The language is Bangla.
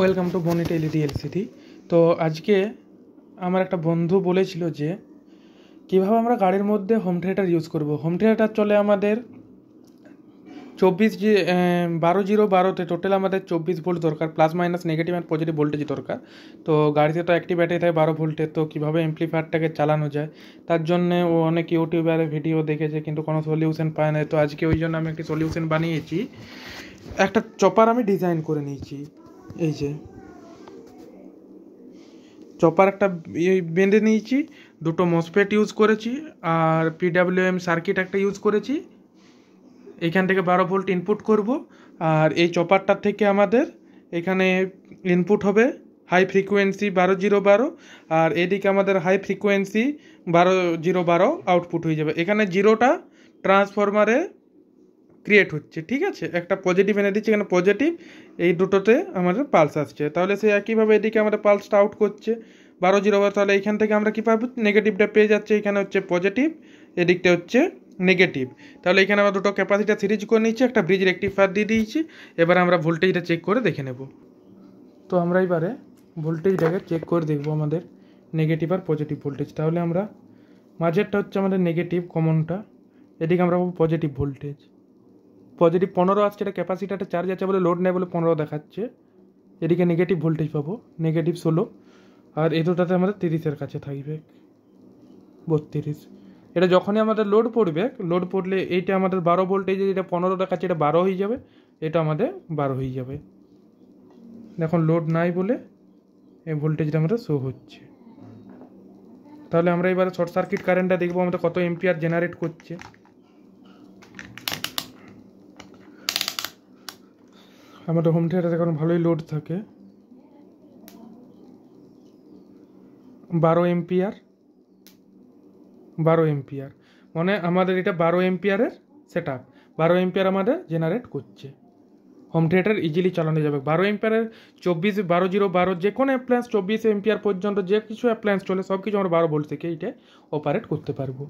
ওয়েলকাম টু বনি টেলিডি সিটি তো আজকে আমার একটা বন্ধু বলেছিল যে কীভাবে আমরা গাড়ির মধ্যে হোম থিয়েটার ইউজ করব হোম থিয়েটার চলে আমাদের চব্বিশ বারো জিরো বারোতে টোটাল আমাদের চব্বিশ ভোল্ট দরকার plus minus negative and positive voltage দরকার তো গাড়িতে তো একটি ব্যাটারি থাকে বারো ভোল্টে তো কীভাবে অ্যাম্পলিফায়ারটাকে চালানো যায় তার জন্যে ও অনেক ইউটিউবারে ভিডিও দেখেছে কিন্তু কোনো সলিউশন পায় না তো আজকে ওই জন্য আমি একটি সলিউশন বানিয়েছি একটা চপার আমি ডিজাইন করে নিয়েছি এই যে চপার একটা ইয়ে বেঁধে নিয়েছি দুটো মসফেট ইউজ করেছি আর পিডাব্লিউএম সার্কিট একটা ইউজ করেছি এখান থেকে বারো ভোল্ট ইনপুট করব আর এই চপারটার থেকে আমাদের এখানে ইনপুট হবে হাই ফ্রিকোয়েন্সি বারো জিরো বারো আর এদিকে আমাদের হাই ফ্রিকোয়েন্সি বারো জিরো বারো আউটপুট হয়ে যাবে এখানে জিরোটা ট্রান্সফরমারে ক্রিয়েট হচ্ছে ঠিক আছে একটা পজিটিভ এনে দিচ্ছে এখানে পজিটিভ এই দুটোতে আমাদের পালস আসছে তাহলে সে একইভাবে এদিকে আমাদের পালসটা আউট করছে বারো জিরো বারো তাহলে এখান থেকে আমরা কী পাবো নেগেটিভটা পেয়ে যাচ্ছে এখানে হচ্ছে পজিটিভ এদিকটা হচ্ছে নেগেটিভ তাহলে এখানে আমরা দুটো ক্যাপাসিটা সিরিজ করে নিচ্ছি একটা ব্রিজ রেক্টিফায়ার দিয়ে দিয়েছি এবার আমরা ভোল্টেজটা চেক করে দেখে নেব তো আমরা এবারে ভোল্টেজটাকে চেক করে দেখব আমাদের নেগেটিভ আর পজিটিভ ভোল্টেজ তাহলে আমরা মাঝেরটা হচ্ছে আমাদের নেগেটিভ কমনটা এদিকে আমরা পাবো পজিটিভ ভোল্টেজ পজিটিভ পনেরো আসছে এটা ক্যাপাসিটারটা চার্জ আছে বলে লোড নেয় বলে পনেরো দেখাচ্ছে এদিকে নেগেটিভ ভোল্টেজ পাবো নেগেটিভ ষোলো আর এ দুটাতে আমাদের তিরিশের কাছে থাকবে বত্রিশ এটা যখনই আমাদের লোড পড়বে লোড পড়লে এইটা আমাদের বারো ভোল্টেজে যেটা পনেরো দেখাচ্ছে এটা বারো হয়ে যাবে এটা আমাদের বারো হয়ে যাবে এখন লোড নাই বলে এই ভোল্টেজটা আমাদের শো হচ্ছে তাহলে আমরা এবারে শর্ট সার্কিট কারেন্টটা দেখবো আমাদের কত এম্পিয়ার জেনারেট করছে আমাদের হোম থিয়েটারে এখন ভালোই লোড থাকে বারো এমপিয়ার বারো এমপিয়ার মানে আমাদের এটা বারো এমপিয়ারের সেট আপ বারো এমপিয়ার আমাদের জেনারেট করছে হোম থিয়েটার ইজিলি চালানো যাবে বারো এম্পিয়ারের চব্বিশ বারো জিরো বারো যে কোনো অ্যাপ্লায়েন্স চব্বিশ এম্পিয়ার পর্যন্ত যে কিছু অ্যাপ্লায়েন্স চলে সব কিছু আমরা বারো ভোল্ট থেকে এটা অপারেট করতে পারবো